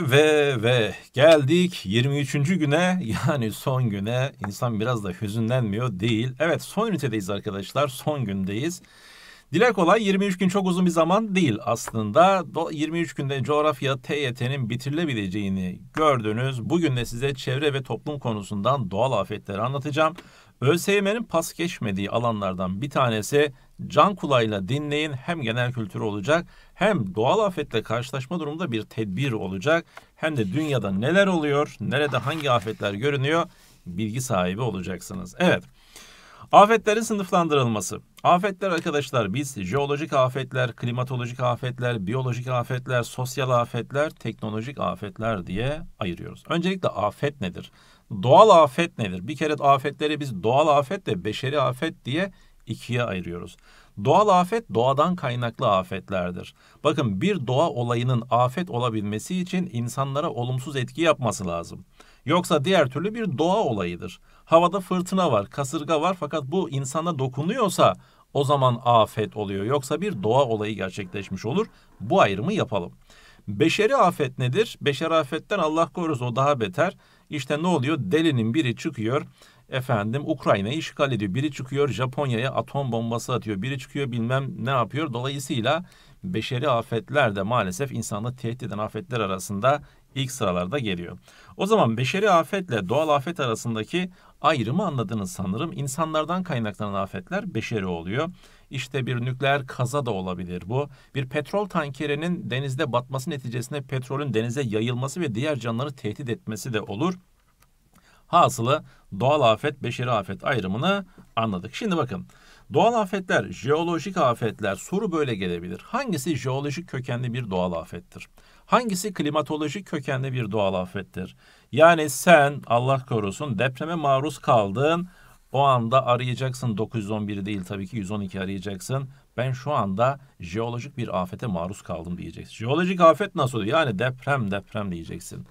ve ve geldik 23. güne yani son güne insan biraz da hüzünlenmiyor değil. Evet son ünitedeyiz arkadaşlar son gündeyiz. Dile kolay 23 gün çok uzun bir zaman değil aslında. 23 günde coğrafya TYT'nin bitirilebileceğini gördünüz. Bugün de size çevre ve toplum konusundan doğal afetleri anlatacağım. ÖSYM'nin pas geçmediği alanlardan bir tanesi can kulağıyla dinleyin hem genel kültür olacak hem doğal afetle karşılaşma durumunda bir tedbir olacak hem de dünyada neler oluyor, nerede hangi afetler görünüyor bilgi sahibi olacaksınız. Evet. Afetlerin sınıflandırılması. Afetler arkadaşlar biz jeolojik afetler, klimatolojik afetler, biyolojik afetler, sosyal afetler, teknolojik afetler diye ayırıyoruz. Öncelikle afet nedir? Doğal afet nedir? Bir kere afetleri biz doğal afet de beşeri afet diye ikiye ayırıyoruz. Doğal afet doğadan kaynaklı afetlerdir. Bakın bir doğa olayının afet olabilmesi için insanlara olumsuz etki yapması lazım. Yoksa diğer türlü bir doğa olayıdır. Havada fırtına var, kasırga var fakat bu insana dokunuyorsa o zaman afet oluyor. Yoksa bir doğa olayı gerçekleşmiş olur. Bu ayrımı yapalım. Beşeri afet nedir? Beşeri afetten Allah korusun o daha beter. İşte ne oluyor? Delinin biri çıkıyor efendim Ukrayna'yı işgal ediyor. Biri çıkıyor Japonya'ya atom bombası atıyor. Biri çıkıyor bilmem ne yapıyor. Dolayısıyla beşeri afetler de maalesef insanı tehdit eden afetler arasında ilk sıralarda geliyor. O zaman beşeri afetle doğal afet arasındaki ayrımı anladınız sanırım. İnsanlardan kaynaklanan afetler beşeri oluyor. İşte bir nükleer kaza da olabilir bu. Bir petrol tankerinin denizde batması neticesinde petrolün denize yayılması ve diğer canlıları tehdit etmesi de olur. Hasılı doğal afet, beşeri afet ayrımını anladık. Şimdi bakın doğal afetler, jeolojik afetler soru böyle gelebilir. Hangisi jeolojik kökenli bir doğal afettir? Hangisi klimatolojik kökenli bir doğal afettir? Yani sen Allah korusun depreme maruz kaldın. O anda arayacaksın 911 değil tabii ki 112 arayacaksın. Ben şu anda jeolojik bir afete maruz kaldım diyeceksin. Jeolojik afet nasıl oluyor? Yani deprem deprem diyeceksin.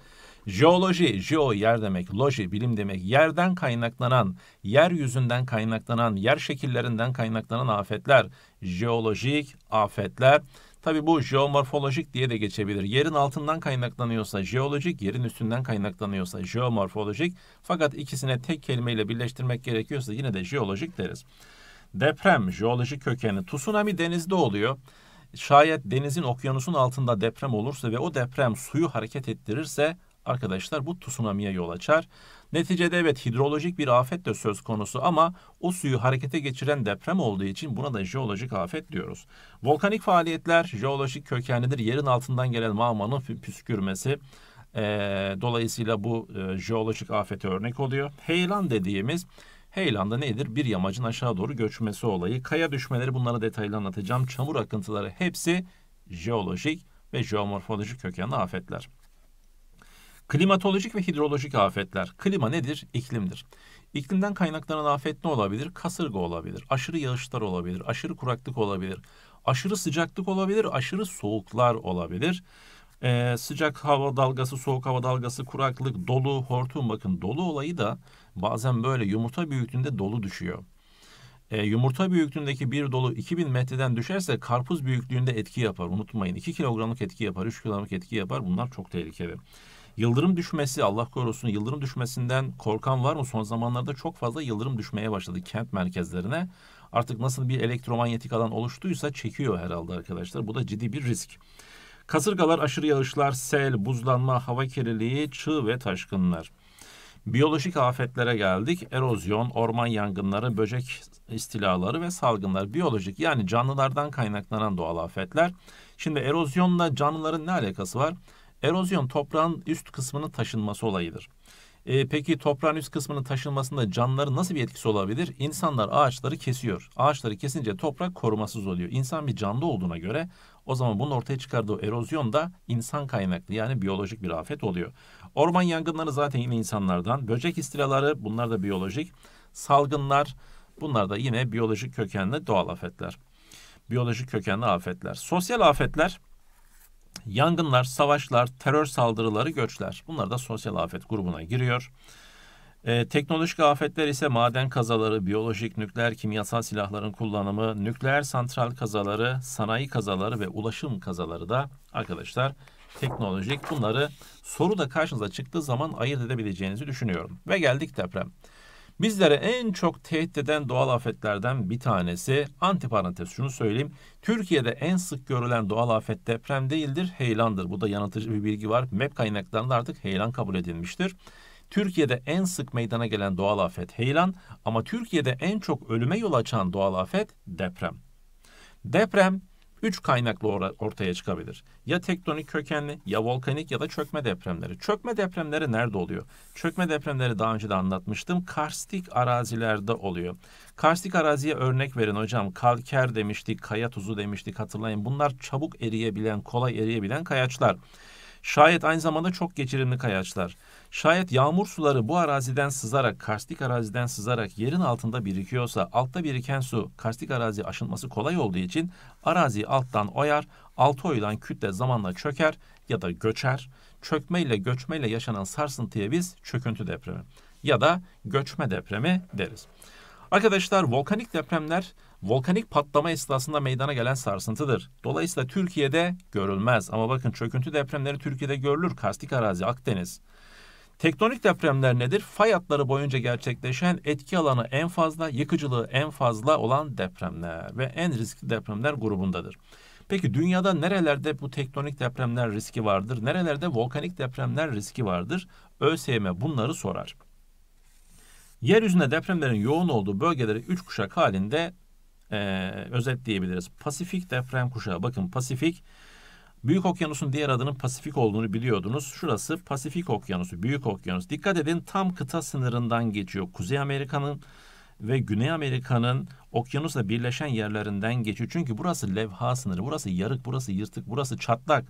Jeoloji, jeo yer demek, loji bilim demek. Yerden kaynaklanan, yeryüzünden kaynaklanan, yer şekillerinden kaynaklanan afetler, jeolojik afetler. Tabi bu jeomorfolojik diye de geçebilir. Yerin altından kaynaklanıyorsa jeolojik, yerin üstünden kaynaklanıyorsa jeomorfolojik. Fakat ikisine tek kelimeyle birleştirmek gerekiyorsa yine de jeolojik deriz. Deprem, jeoloji kökeni. Tsunami denizde oluyor. Şayet denizin okyanusun altında deprem olursa ve o deprem suyu hareket ettirirse arkadaşlar bu tsunamiye yol açar. Neticede evet hidrolojik bir afet de söz konusu ama o suyu harekete geçiren deprem olduğu için buna da jeolojik afet diyoruz. Volkanik faaliyetler jeolojik kökenlidir. Yerin altından gelen mağmanın püskürmesi e, dolayısıyla bu e, jeolojik afete örnek oluyor. Heyelan dediğimiz Heylanda nedir? Bir yamacın aşağı doğru göçmesi olayı. Kaya düşmeleri bunları detaylı anlatacağım. Çamur akıntıları hepsi jeolojik ve jeomorfolojik kökenli afetler. Klimatolojik ve hidrolojik afetler. Klima nedir? İklimdir. İklimden kaynaklanan afet ne olabilir? Kasırga olabilir, aşırı yağışlar olabilir, aşırı kuraklık olabilir, aşırı sıcaklık olabilir, aşırı soğuklar olabilir. Ee, sıcak hava dalgası, soğuk hava dalgası, kuraklık, dolu, hortum bakın dolu olayı da bazen böyle yumurta büyüklüğünde dolu düşüyor. E, yumurta büyüklüğündeki bir dolu 2000 metreden düşerse karpuz büyüklüğünde etki yapar. Unutmayın 2 kilogramlık etki yapar, 3 kilogramlık etki yapar. Bunlar çok tehlikeli. Yıldırım düşmesi Allah korusun yıldırım düşmesinden korkan var mı? Son zamanlarda çok fazla yıldırım düşmeye başladı kent merkezlerine. Artık nasıl bir elektromanyetik alan oluştuysa çekiyor herhalde arkadaşlar. Bu da ciddi bir risk. Kasırgalar, aşırı yağışlar, sel, buzlanma, hava kirliliği, çığ ve taşkınlar. Biyolojik afetlere geldik. Erozyon, orman yangınları, böcek istilaları ve salgınlar. Biyolojik yani canlılardan kaynaklanan doğal afetler. Şimdi erozyonla canlıların ne alakası var? Erozyon toprağın üst kısmının taşınması olayıdır. E, peki toprağın üst kısmının taşınmasında canlıların nasıl bir etkisi olabilir? İnsanlar ağaçları kesiyor. Ağaçları kesince toprak korumasız oluyor. İnsan bir canlı olduğuna göre o zaman bunun ortaya çıkardığı erozyon da insan kaynaklı yani biyolojik bir afet oluyor. Orman yangınları zaten yine insanlardan. Böcek istilaları bunlar da biyolojik. Salgınlar bunlar da yine biyolojik kökenli doğal afetler. Biyolojik kökenli afetler. Sosyal afetler Yangınlar, savaşlar, terör saldırıları, göçler. Bunlar da sosyal afet grubuna giriyor. E, teknolojik afetler ise maden kazaları, biyolojik, nükleer, kimyasal silahların kullanımı, nükleer santral kazaları, sanayi kazaları ve ulaşım kazaları da arkadaşlar teknolojik. Bunları soru da karşınıza çıktığı zaman ayırt edebileceğinizi düşünüyorum. Ve geldik deprem. Bizlere en çok tehdit eden doğal afetlerden bir tanesi, antiparantez şunu söyleyeyim, Türkiye'de en sık görülen doğal afet deprem değildir, heyelandır. Bu da yanıltıcı bir bilgi var. MEP kaynaklarında artık heyelan kabul edilmiştir. Türkiye'de en sık meydana gelen doğal afet heyelan ama Türkiye'de en çok ölüme yol açan doğal afet deprem. Deprem üç kaynaklı or- ortaya çıkabilir. Ya tektonik kökenli, ya volkanik ya da çökme depremleri. Çökme depremleri nerede oluyor? Çökme depremleri daha önce de anlatmıştım. Karstik arazilerde oluyor. Karstik araziye örnek verin hocam. Kalker demiştik, kaya tuzu demiştik hatırlayın. Bunlar çabuk eriyebilen, kolay eriyebilen kayaçlar. Şayet aynı zamanda çok geçirimli kayaçlar. Şayet yağmur suları bu araziden sızarak, karstik araziden sızarak yerin altında birikiyorsa, altta biriken su karstik arazi aşınması kolay olduğu için arazi alttan oyar, altı oyulan kütle zamanla çöker ya da göçer. Çökmeyle göçmeyle yaşanan sarsıntıya biz çöküntü depremi ya da göçme depremi deriz. Arkadaşlar volkanik depremler volkanik patlama esnasında meydana gelen sarsıntıdır. Dolayısıyla Türkiye'de görülmez ama bakın çöküntü depremleri Türkiye'de görülür. Karstik arazi, Akdeniz. Tektonik depremler nedir? Fay hatları boyunca gerçekleşen etki alanı en fazla, yıkıcılığı en fazla olan depremler ve en riskli depremler grubundadır. Peki dünyada nerelerde bu tektonik depremler riski vardır? Nerelerde volkanik depremler riski vardır? ÖSYM bunları sorar. Yeryüzünde depremlerin yoğun olduğu bölgeleri üç kuşak halinde e, ee, özetleyebiliriz. Pasifik deprem kuşağı. Bakın Pasifik Büyük Okyanus'un diğer adının Pasifik olduğunu biliyordunuz. Şurası Pasifik Okyanusu, Büyük Okyanus. Dikkat edin tam kıta sınırından geçiyor. Kuzey Amerika'nın ve Güney Amerika'nın okyanusla birleşen yerlerinden geçiyor. Çünkü burası levha sınırı, burası yarık, burası yırtık, burası çatlak.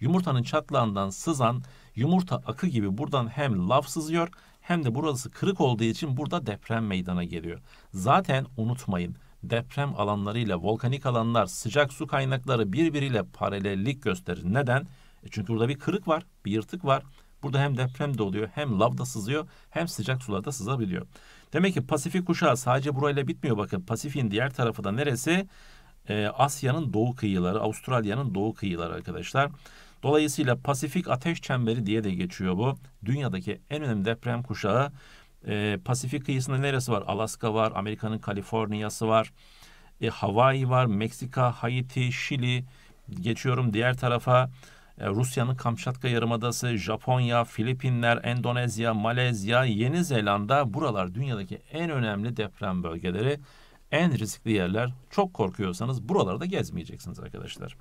Yumurtanın çatlağından sızan yumurta akı gibi buradan hem laf sızıyor hem de burası kırık olduğu için burada deprem meydana geliyor. Zaten unutmayın deprem alanları ile volkanik alanlar, sıcak su kaynakları birbiriyle paralellik gösterir. Neden? E çünkü burada bir kırık var, bir yırtık var. Burada hem deprem de oluyor, hem lavda sızıyor, hem sıcak sularda sızabiliyor. Demek ki Pasifik kuşağı sadece burayla bitmiyor. Bakın Pasifik'in diğer tarafı da neresi? Ee, Asya'nın doğu kıyıları, Avustralya'nın doğu kıyıları arkadaşlar. Dolayısıyla Pasifik Ateş Çemberi diye de geçiyor bu. Dünyadaki en önemli deprem kuşağı e, Pasifik kıyısında neresi var? Alaska var, Amerika'nın Kaliforniya'sı var, e, Hawaii var, Meksika, Haiti, Şili. Geçiyorum diğer tarafa. E, Rusya'nın Kamçatka Yarımadası, Japonya, Filipinler, Endonezya, Malezya, Yeni Zelanda buralar dünyadaki en önemli deprem bölgeleri, en riskli yerler. Çok korkuyorsanız buralarda gezmeyeceksiniz arkadaşlar.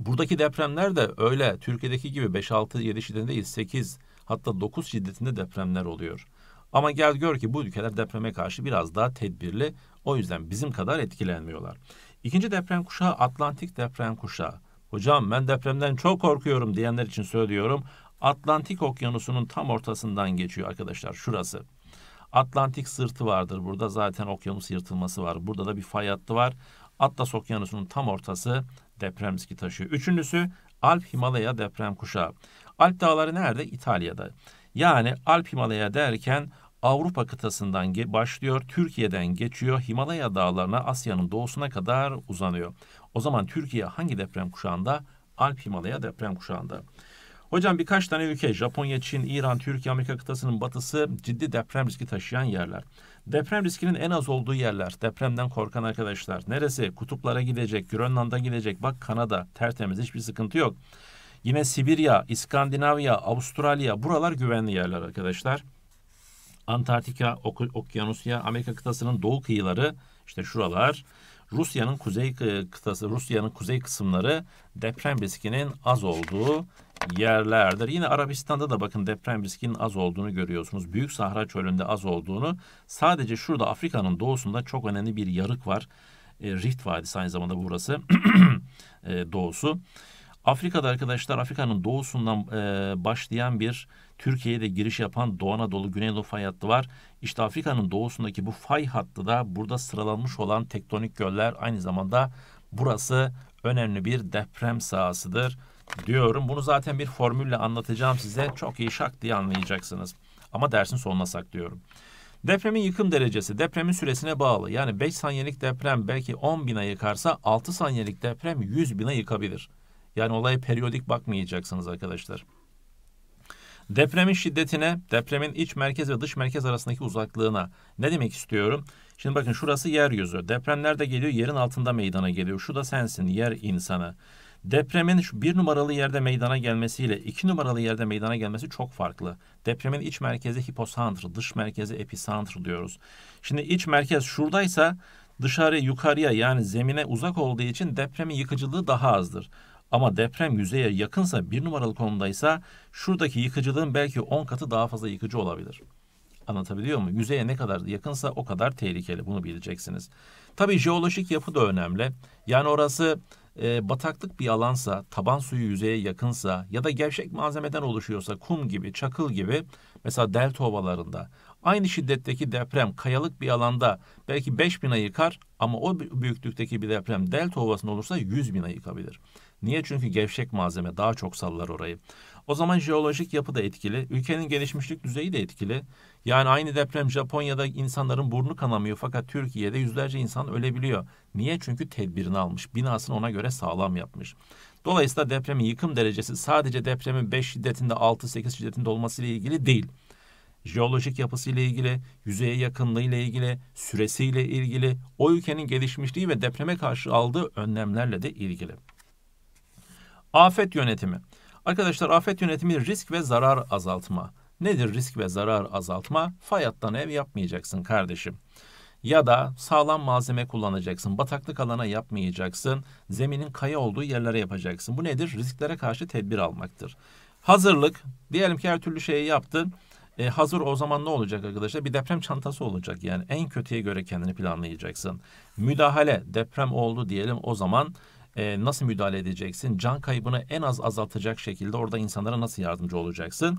Buradaki depremler de öyle Türkiye'deki gibi 5 6 7 şiddetinde değil 8 hatta 9 şiddetinde depremler oluyor. Ama gel gör ki bu ülkeler depreme karşı biraz daha tedbirli. O yüzden bizim kadar etkilenmiyorlar. İkinci deprem kuşağı Atlantik deprem kuşağı. Hocam ben depremden çok korkuyorum diyenler için söylüyorum. Atlantik Okyanusu'nun tam ortasından geçiyor arkadaşlar şurası. Atlantik sırtı vardır burada zaten okyanus yırtılması var. Burada da bir fay hattı var. Atlas Okyanusu'nun tam ortası deprem riski taşıyor. Üçüncüsü Alp Himalaya deprem kuşağı. Alp dağları nerede? İtalya'da. Yani Alp Himalaya derken Avrupa kıtasından başlıyor, Türkiye'den geçiyor, Himalaya dağlarına Asya'nın doğusuna kadar uzanıyor. O zaman Türkiye hangi deprem kuşağında? Alp Himalaya deprem kuşağında. Hocam birkaç tane ülke Japonya, Çin, İran, Türkiye, Amerika kıtasının batısı ciddi deprem riski taşıyan yerler. Deprem riskinin en az olduğu yerler. Depremden korkan arkadaşlar. Neresi? Kutuplara gidecek, Grönland'a gidecek. Bak Kanada tertemiz hiçbir sıkıntı yok. Yine Sibirya, İskandinavya, Avustralya buralar güvenli yerler arkadaşlar. Antarktika, ok Okyanusya, Amerika kıtasının doğu kıyıları işte şuralar. Rusya'nın kuzey kıtası, Rusya'nın kuzey kısımları deprem riskinin az olduğu yerlerdir. Yine Arabistan'da da bakın deprem riskinin az olduğunu görüyorsunuz. Büyük Sahra Çölü'nde az olduğunu. Sadece şurada Afrika'nın doğusunda çok önemli bir yarık var. E, Rift Vadisi aynı zamanda burası e, doğusu. Afrika'da arkadaşlar Afrika'nın doğusundan e, başlayan bir Türkiye'ye de giriş yapan Doğu Anadolu Güneydoğu fay hattı var. İşte Afrika'nın doğusundaki bu fay hattı da burada sıralanmış olan tektonik göller aynı zamanda burası önemli bir deprem sahasıdır diyorum. Bunu zaten bir formülle anlatacağım size. Çok iyi şak diye anlayacaksınız. Ama dersin sonuna saklıyorum. Depremin yıkım derecesi depremin süresine bağlı. Yani 5 saniyelik deprem belki 10 bina yıkarsa 6 saniyelik deprem 100 bina yıkabilir. Yani olaya periyodik bakmayacaksınız arkadaşlar. Depremin şiddetine, depremin iç merkez ve dış merkez arasındaki uzaklığına ne demek istiyorum? Şimdi bakın şurası yeryüzü. Depremler de geliyor yerin altında meydana geliyor. Şu da sensin yer insanı. Depremin şu bir numaralı yerde meydana gelmesiyle iki numaralı yerde meydana gelmesi çok farklı. Depremin iç merkezi hiposantr, dış merkezi episantr diyoruz. Şimdi iç merkez şuradaysa dışarı yukarıya yani zemine uzak olduğu için depremin yıkıcılığı daha azdır. Ama deprem yüzeye yakınsa bir numaralı konumdaysa şuradaki yıkıcılığın belki 10 katı daha fazla yıkıcı olabilir. Anlatabiliyor muyum? Yüzeye ne kadar yakınsa o kadar tehlikeli. Bunu bileceksiniz. Tabii jeolojik yapı da önemli. Yani orası e, bataklık bir alansa, taban suyu yüzeye yakınsa ya da gevşek malzemeden oluşuyorsa kum gibi, çakıl gibi mesela delta ovalarında aynı şiddetteki deprem kayalık bir alanda belki 5 bine yıkar ama o büyüklükteki bir deprem delta ovasında olursa 100 bine yıkabilir. Niye? Çünkü gevşek malzeme daha çok sallar orayı. O zaman jeolojik yapı da etkili. Ülkenin gelişmişlik düzeyi de etkili. Yani aynı deprem Japonya'da insanların burnu kanamıyor fakat Türkiye'de yüzlerce insan ölebiliyor. Niye? Çünkü tedbirini almış. Binasını ona göre sağlam yapmış. Dolayısıyla depremin yıkım derecesi sadece depremin 5 şiddetinde 6-8 şiddetinde olmasıyla ilgili değil. Jeolojik yapısıyla ilgili, yüzeye yakınlığıyla ilgili, süresiyle ilgili, o ülkenin gelişmişliği ve depreme karşı aldığı önlemlerle de ilgili. Afet yönetimi. Arkadaşlar afet yönetimi risk ve zarar azaltma. Nedir risk ve zarar azaltma? Fayattan ev yapmayacaksın kardeşim. Ya da sağlam malzeme kullanacaksın. Bataklık alana yapmayacaksın. Zeminin kaya olduğu yerlere yapacaksın. Bu nedir? Risklere karşı tedbir almaktır. Hazırlık. Diyelim ki her türlü şeyi yaptın. E, hazır o zaman ne olacak arkadaşlar? Bir deprem çantası olacak yani en kötüye göre kendini planlayacaksın. Müdahale deprem oldu diyelim o zaman e, nasıl müdahale edeceksin? Can kaybını en az azaltacak şekilde orada insanlara nasıl yardımcı olacaksın?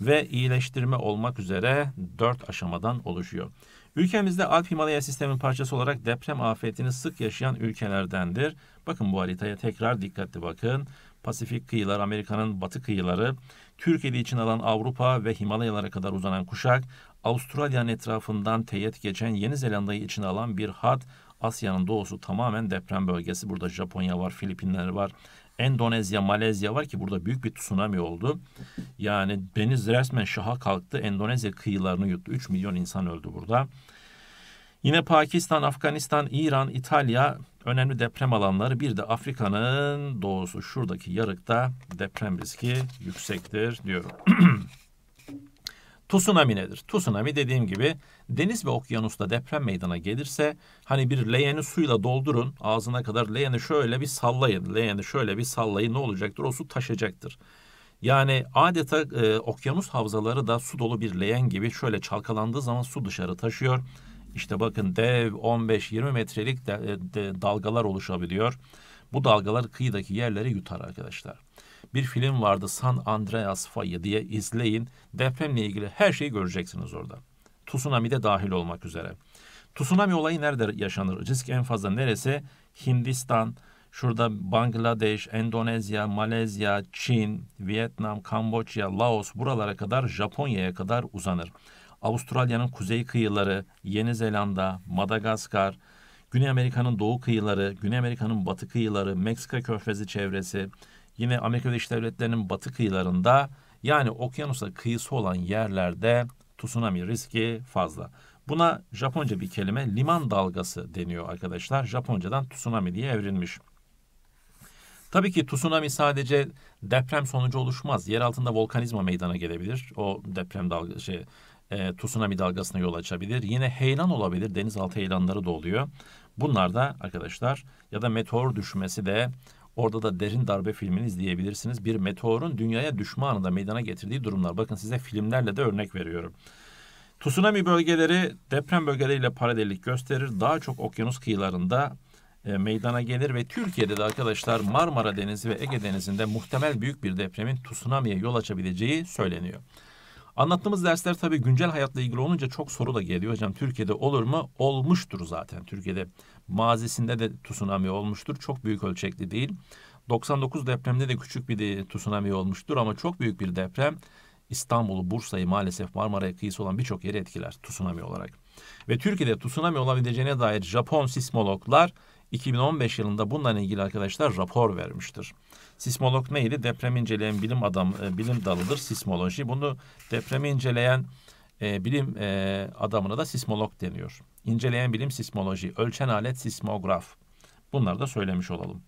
Ve iyileştirme olmak üzere dört aşamadan oluşuyor. Ülkemizde Alp Himalaya sistemin parçası olarak deprem afetini sık yaşayan ülkelerdendir. Bakın bu haritaya tekrar dikkatli bakın. Pasifik kıyılar, Amerika'nın batı kıyıları, Türkiye'de için alan Avrupa ve Himalayalara kadar uzanan kuşak, Avustralya'nın etrafından teyit geçen Yeni Zelanda'yı için alan bir hat Asya'nın doğusu tamamen deprem bölgesi. Burada Japonya var, Filipinler var, Endonezya, Malezya var ki burada büyük bir tsunami oldu. Yani deniz resmen şaha kalktı. Endonezya kıyılarını yuttu. 3 milyon insan öldü burada. Yine Pakistan, Afganistan, İran, İtalya önemli deprem alanları. Bir de Afrika'nın doğusu şuradaki yarıkta deprem riski yüksektir diyorum. Tsunami nedir? Tsunami dediğim gibi deniz ve okyanusta deprem meydana gelirse hani bir leğeni suyla doldurun ağzına kadar leğeni şöyle bir sallayın. Leğeni şöyle bir sallayın ne olacaktır? O su taşacaktır. Yani adeta e, okyanus havzaları da su dolu bir leğen gibi şöyle çalkalandığı zaman su dışarı taşıyor. İşte bakın dev 15-20 metrelik de, e, de, dalgalar oluşabiliyor. Bu dalgalar kıyıdaki yerleri yutar arkadaşlar bir film vardı San Andreas Fayı diye izleyin. Depremle ilgili her şeyi göreceksiniz orada. Tsunami de dahil olmak üzere. Tsunami olayı nerede yaşanır? Risk en fazla neresi? Hindistan, şurada Bangladeş, Endonezya, Malezya, Çin, Vietnam, Kamboçya, Laos buralara kadar Japonya'ya kadar uzanır. Avustralya'nın kuzey kıyıları, Yeni Zelanda, Madagaskar, Güney Amerika'nın doğu kıyıları, Güney Amerika'nın batı kıyıları, Meksika körfezi çevresi, Yine Amerika Birleşik Devletleri'nin batı kıyılarında yani okyanusa kıyısı olan yerlerde tsunami riski fazla. Buna Japonca bir kelime liman dalgası deniyor arkadaşlar. Japoncadan tsunami diye evrilmiş. Tabii ki tsunami sadece deprem sonucu oluşmaz. Yer altında volkanizma meydana gelebilir. O deprem dalga şey e, tsunami dalgasına yol açabilir. Yine heyelan olabilir. Denizaltı heyelanları da oluyor. Bunlar da arkadaşlar ya da meteor düşmesi de Orada da Derin Darbe filmini izleyebilirsiniz. Bir meteorun dünyaya düşme anında meydana getirdiği durumlar. Bakın size filmlerle de örnek veriyorum. Tsunami bölgeleri deprem bölgeleriyle paralellik gösterir. Daha çok okyanus kıyılarında e, meydana gelir ve Türkiye'de de arkadaşlar Marmara Denizi ve Ege Denizi'nde muhtemel büyük bir depremin tsunami'ye yol açabileceği söyleniyor. Anlattığımız dersler tabii güncel hayatla ilgili olunca çok soru da geliyor hocam. Türkiye'de olur mu? Olmuştur zaten. Türkiye'de mazisinde de tsunami olmuştur. Çok büyük ölçekli değil. 99 depremde de küçük bir tsunami olmuştur ama çok büyük bir deprem İstanbul'u, Bursa'yı maalesef Marmara kıyısı olan birçok yeri etkiler tsunami olarak. Ve Türkiye'de tsunami olabileceğine dair Japon sismologlar 2015 yılında bununla ilgili arkadaşlar rapor vermiştir. Sismolog neydi? Depremi inceleyen bilim adam e, bilim dalıdır sismoloji. Bunu depremi inceleyen e, bilim e, adamına da sismolog deniyor. İnceleyen bilim sismoloji, ölçen alet sismograf. Bunları da söylemiş olalım.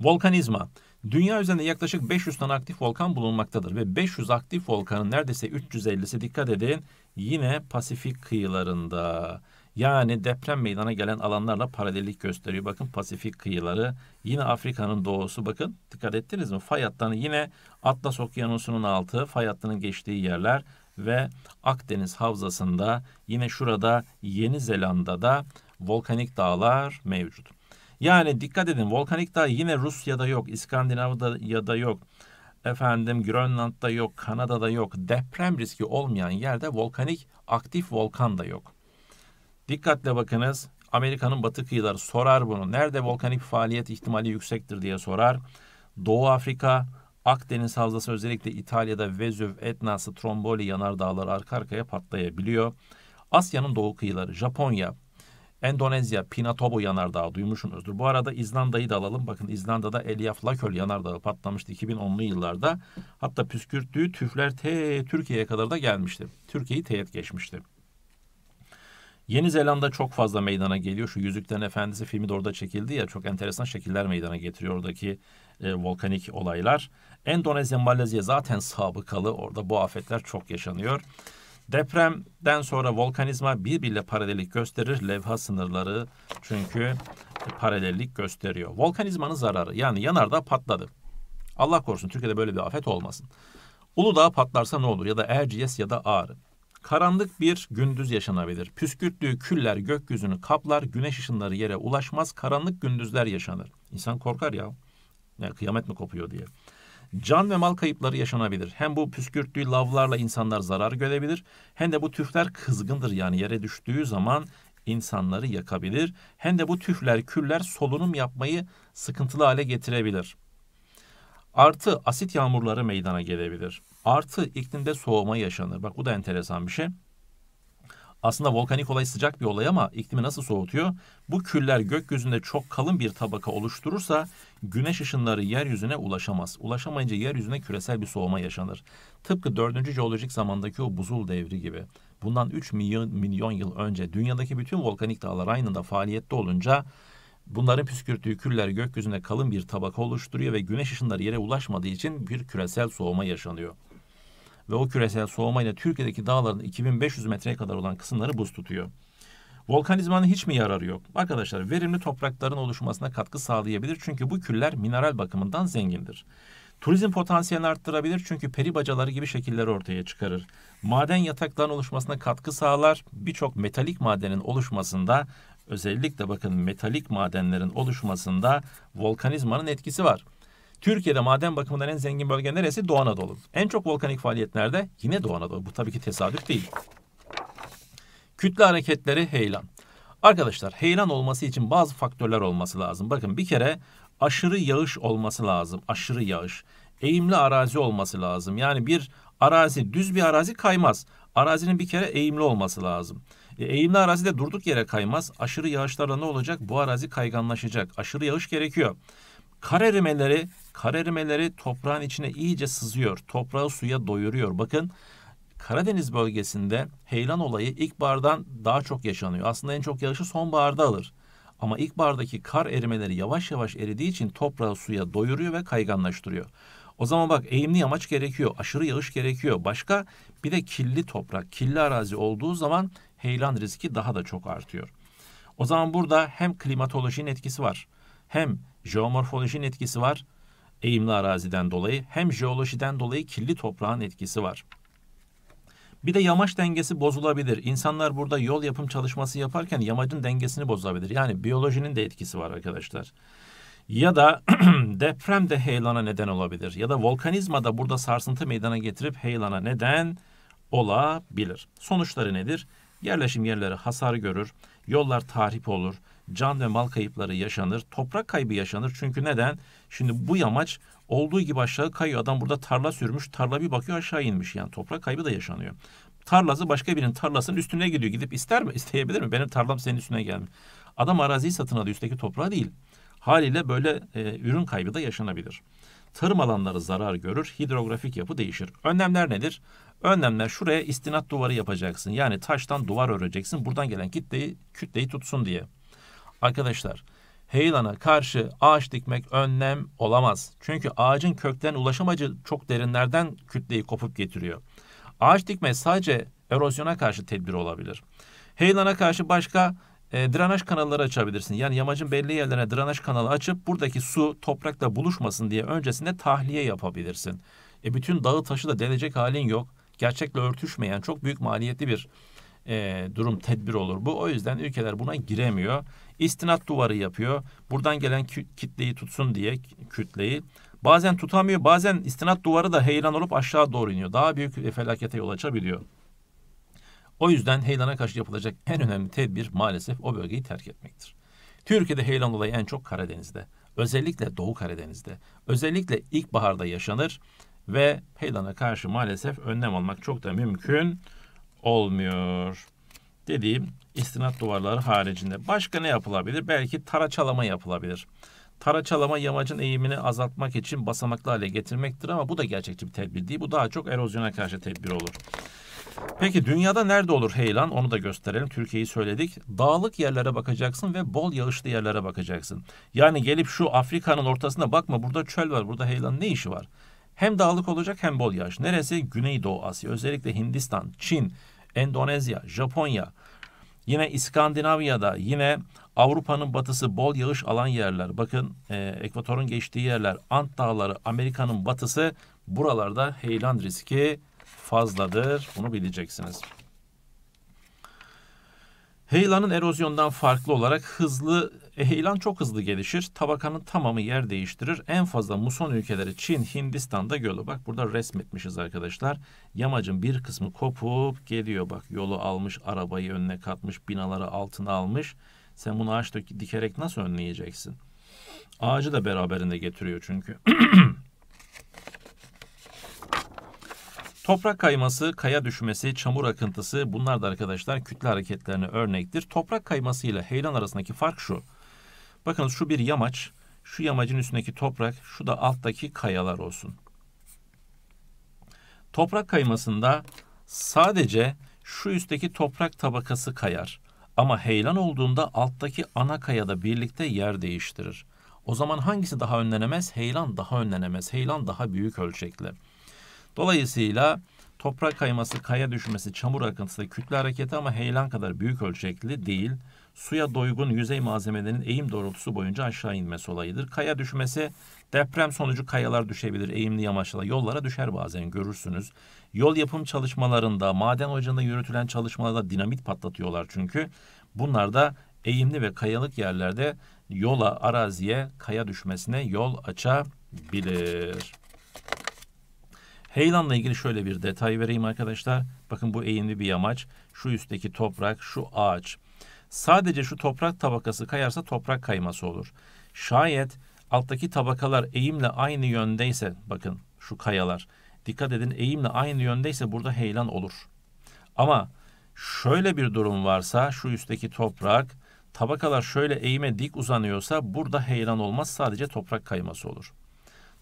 Volkanizma. Dünya üzerinde yaklaşık 500 tane aktif volkan bulunmaktadır ve 500 aktif volkanın neredeyse 350'si dikkat edin yine Pasifik kıyılarında. Yani deprem meydana gelen alanlarla paralellik gösteriyor. Bakın Pasifik kıyıları, yine Afrika'nın doğusu bakın dikkat ettiniz mi? Fay hattını yine Atlas Okyanusu'nun altı, fay hattının geçtiği yerler ve Akdeniz havzasında yine şurada Yeni Zelanda'da volkanik dağlar mevcut. Yani dikkat edin volkanik dağ yine Rusya'da yok, İskandinav'da ya da yok efendim Grönland'da yok, Kanada'da yok. Deprem riski olmayan yerde volkanik aktif volkan da yok. Dikkatle bakınız. Amerika'nın batı kıyıları sorar bunu. Nerede volkanik faaliyet ihtimali yüksektir diye sorar. Doğu Afrika, Akdeniz Havzası özellikle İtalya'da Vezüv, Etnası, Tromboli yanardağları arka arkaya patlayabiliyor. Asya'nın doğu kıyıları, Japonya, Endonezya, Pinatubo yanardağı duymuşsunuzdur. Bu arada İzlanda'yı da alalım. Bakın İzlanda'da Elyaf Laköl yanardağı patlamıştı 2010'lu yıllarda. Hatta püskürttüğü tüfler te Türkiye'ye kadar da gelmişti. Türkiye'yi teğet geçmişti. Yeni Zelanda çok fazla meydana geliyor. Şu Yüzüklerin Efendisi filmi de orada çekildi ya çok enteresan şekiller meydana getiriyor oradaki e, volkanik olaylar. Endonezya, Malezya zaten sabıkalı. Orada bu afetler çok yaşanıyor. Depremden sonra volkanizma birbiriyle paralellik gösterir. Levha sınırları çünkü paralellik gösteriyor. Volkanizmanın zararı yani yanardağ patladı. Allah korusun Türkiye'de böyle bir afet olmasın. Uludağ patlarsa ne olur ya da Erciyes ya da Ağrı. Karanlık bir gündüz yaşanabilir. Püskürttüğü küller gökyüzünü kaplar, güneş ışınları yere ulaşmaz, karanlık gündüzler yaşanır. İnsan korkar ya. Yani kıyamet mi kopuyor diye. Can ve mal kayıpları yaşanabilir. Hem bu püskürttüğü lavlarla insanlar zarar görebilir hem de bu tüfler kızgındır yani yere düştüğü zaman insanları yakabilir. Hem de bu tüfler, küller solunum yapmayı sıkıntılı hale getirebilir. Artı asit yağmurları meydana gelebilir. Artı iklimde soğuma yaşanır. Bak bu da enteresan bir şey. Aslında volkanik olay sıcak bir olay ama iklimi nasıl soğutuyor? Bu küller gökyüzünde çok kalın bir tabaka oluşturursa güneş ışınları yeryüzüne ulaşamaz. Ulaşamayınca yeryüzüne küresel bir soğuma yaşanır. Tıpkı 4. jeolojik zamandaki o buzul devri gibi. Bundan 3 milyon, milyon yıl önce dünyadaki bütün volkanik dağlar aynı anda faaliyette olunca Bunların püskürttüğü küller gökyüzünde kalın bir tabaka oluşturuyor ve güneş ışınları yere ulaşmadığı için bir küresel soğuma yaşanıyor. Ve o küresel soğuma ile Türkiye'deki dağların 2500 metreye kadar olan kısımları buz tutuyor. Volkanizmanın hiç mi yararı yok? Arkadaşlar verimli toprakların oluşmasına katkı sağlayabilir çünkü bu küller mineral bakımından zengindir. Turizm potansiyelini arttırabilir çünkü peri bacaları gibi şekiller ortaya çıkarır. Maden yataklarının oluşmasına katkı sağlar. Birçok metalik madenin oluşmasında özellikle bakın metalik madenlerin oluşmasında volkanizmanın etkisi var. Türkiye'de maden bakımından en zengin bölge neresi? Doğu Anadolu. En çok volkanik faaliyetlerde Yine Doğu Anadolu. Bu tabii ki tesadüf değil. Kütle hareketleri heyelan. Arkadaşlar heyelan olması için bazı faktörler olması lazım. Bakın bir kere aşırı yağış olması lazım. Aşırı yağış. Eğimli arazi olması lazım. Yani bir arazi düz bir arazi kaymaz. Arazinin bir kere eğimli olması lazım. E, eğimli de durduk yere kaymaz. Aşırı yağışlarla ne olacak? Bu arazi kayganlaşacak. Aşırı yağış gerekiyor. Kar erimeleri, kar erimeleri toprağın içine iyice sızıyor. Toprağı suya doyuruyor. Bakın Karadeniz bölgesinde heyelan olayı ilkbahardan daha çok yaşanıyor. Aslında en çok yağışı sonbaharda alır. Ama ilkbahardaki kar erimeleri yavaş yavaş eridiği için toprağı suya doyuruyor ve kayganlaştırıyor. O zaman bak eğimli yamaç gerekiyor, aşırı yağış gerekiyor. Başka bir de kirli toprak, kirli arazi olduğu zaman heyelan riski daha da çok artıyor. O zaman burada hem klimatolojinin etkisi var, hem jeomorfolojinin etkisi var, eğimli araziden dolayı, hem jeolojiden dolayı kirli toprağın etkisi var. Bir de yamaç dengesi bozulabilir. İnsanlar burada yol yapım çalışması yaparken yamacın dengesini bozabilir. Yani biyolojinin de etkisi var arkadaşlar. Ya da deprem de heyelana neden olabilir. Ya da volkanizma da burada sarsıntı meydana getirip heyelana neden olabilir. Sonuçları nedir? Yerleşim yerleri hasar görür, yollar tahrip olur, can ve mal kayıpları yaşanır, toprak kaybı yaşanır. Çünkü neden? Şimdi bu yamaç olduğu gibi aşağı kayıyor. Adam burada tarla sürmüş, tarla bir bakıyor aşağı inmiş. Yani toprak kaybı da yaşanıyor. Tarlası başka birinin tarlasının üstüne gidiyor. Gidip ister mi? İsteyebilir mi? Benim tarlam senin üstüne gelmiş. Adam araziyi satın alıyor, üstteki toprağı değil. Haliyle böyle e, ürün kaybı da yaşanabilir. Tarım alanları zarar görür, hidrografik yapı değişir. Önlemler nedir? Önlemler şuraya istinat duvarı yapacaksın. Yani taştan duvar öreceksin. Buradan gelen kitleyi, kütleyi tutsun diye. Arkadaşlar, heyelana karşı ağaç dikmek önlem olamaz. Çünkü ağacın kökten ulaşamacı çok derinlerden kütleyi kopup getiriyor. Ağaç dikme sadece erozyona karşı tedbir olabilir. Heyelana karşı başka e, drenaj kanalları açabilirsin. Yani yamacın belli yerlerine dranaj kanalı açıp buradaki su toprakla buluşmasın diye öncesinde tahliye yapabilirsin. E, bütün dağı taşı da delecek halin yok. Gerçekle örtüşmeyen çok büyük maliyetli bir e, durum tedbir olur bu. O yüzden ülkeler buna giremiyor. İstinat duvarı yapıyor. Buradan gelen kitleyi tutsun diye kütleyi. Bazen tutamıyor bazen istinat duvarı da heyran olup aşağı doğru iniyor. Daha büyük felakete yol açabiliyor. O yüzden heyelana karşı yapılacak en önemli tedbir maalesef o bölgeyi terk etmektir. Türkiye'de heyelan olayı en çok Karadeniz'de, özellikle Doğu Karadeniz'de, özellikle ilkbaharda yaşanır ve heyelana karşı maalesef önlem almak çok da mümkün olmuyor. Dediğim istinat duvarları haricinde. Başka ne yapılabilir? Belki taraçalama yapılabilir. Taraçalama yamacın eğimini azaltmak için basamaklı hale getirmektir ama bu da gerçekçi bir tedbir değil. Bu daha çok erozyona karşı tedbir olur. Peki dünyada nerede olur heyelan? Onu da gösterelim. Türkiye'yi söyledik. Dağlık yerlere bakacaksın ve bol yağışlı yerlere bakacaksın. Yani gelip şu Afrika'nın ortasına bakma burada çöl var, burada heyelan ne işi var? Hem dağlık olacak hem bol yağış. Neresi? Güneydoğu Asya. Özellikle Hindistan, Çin, Endonezya, Japonya. Yine İskandinavya'da, yine Avrupa'nın batısı bol yağış alan yerler. Bakın e, ekvatorun geçtiği yerler, Ant Dağları, Amerika'nın batısı buralarda heyelan riski fazladır. Bunu bileceksiniz. Heyelanın erozyondan farklı olarak hızlı, e, heyelan çok hızlı gelişir. Tabakanın tamamı yer değiştirir. En fazla muson ülkeleri Çin, Hindistan'da gölü. Bak burada resmetmişiz arkadaşlar. Yamacın bir kısmı kopup geliyor. Bak yolu almış, arabayı önüne katmış, binaları altına almış. Sen bunu ağaç dikerek nasıl önleyeceksin? Ağacı da beraberinde getiriyor çünkü. Toprak kayması, kaya düşmesi, çamur akıntısı bunlar da arkadaşlar kütle hareketlerine örnektir. Toprak kayması ile heyelan arasındaki fark şu. bakınız, şu bir yamaç. Şu yamacın üstündeki toprak, şu da alttaki kayalar olsun. Toprak kaymasında sadece şu üstteki toprak tabakası kayar. Ama heyelan olduğunda alttaki ana kayada birlikte yer değiştirir. O zaman hangisi daha önlenemez? Heyelan daha önlenemez. Heyelan daha büyük ölçekli. Dolayısıyla toprak kayması, kaya düşmesi, çamur akıntısı, kütle hareketi ama heyelan kadar büyük ölçekli değil. Suya doygun yüzey malzemelerinin eğim doğrultusu boyunca aşağı inmesi olayıdır. Kaya düşmesi deprem sonucu kayalar düşebilir. Eğimli yamaçla yollara düşer bazen görürsünüz. Yol yapım çalışmalarında, maden ocağında yürütülen çalışmalarda dinamit patlatıyorlar çünkü. Bunlar da eğimli ve kayalık yerlerde yola, araziye, kaya düşmesine yol açabilir. Heyelanla ilgili şöyle bir detay vereyim arkadaşlar. Bakın bu eğimli bir yamaç. Şu üstteki toprak, şu ağaç. Sadece şu toprak tabakası kayarsa toprak kayması olur. Şayet alttaki tabakalar eğimle aynı yöndeyse bakın şu kayalar. Dikkat edin eğimle aynı yöndeyse burada heyelan olur. Ama şöyle bir durum varsa şu üstteki toprak tabakalar şöyle eğime dik uzanıyorsa burada heyelan olmaz sadece toprak kayması olur.